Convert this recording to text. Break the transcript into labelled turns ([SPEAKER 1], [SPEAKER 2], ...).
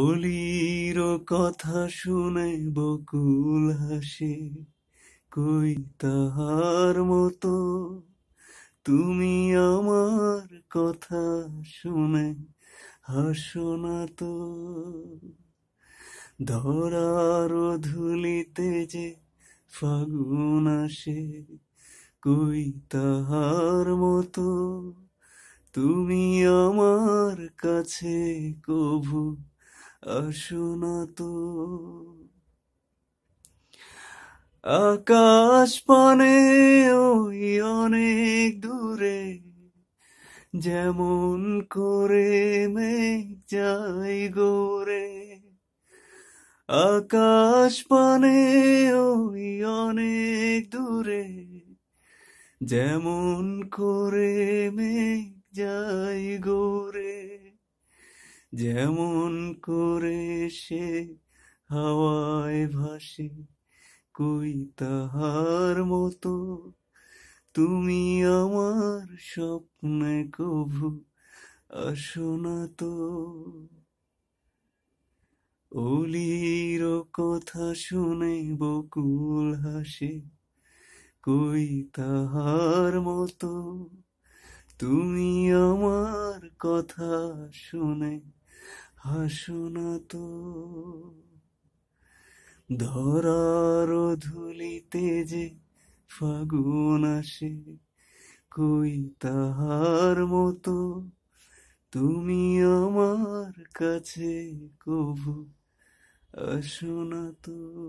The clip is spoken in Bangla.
[SPEAKER 1] অলির কথা শুনে বকুল হাসে কই তাহার মতো তুমি আমার কথা শুনে হাসো না তো ধরার ধুলিতে যে ফাগুন আসে কই তাহার মতো তুমি আমার কাছে কভু অশুনত আকাশ পানে ওই অনেক দূরে যেমন করে মেঘ যাই গোরে আকাশ পানে ওই অনেক দূরে যেমন করে মেঘ যাই গোরে যেমন করে সে হাওয়ায় ভাসে কই তাহার মতো তুমি আমার স্বপ্নে কভু আসো না তো অলির কথা শুনে বকুল হাসে কই তাহার মতো তুমি আমার কথা শুনে হাসো না তো ধরার ধুলিতে যে ফাগুন আসে কই তাহার মতো তুমি আমার কাছে কবু আসো না তো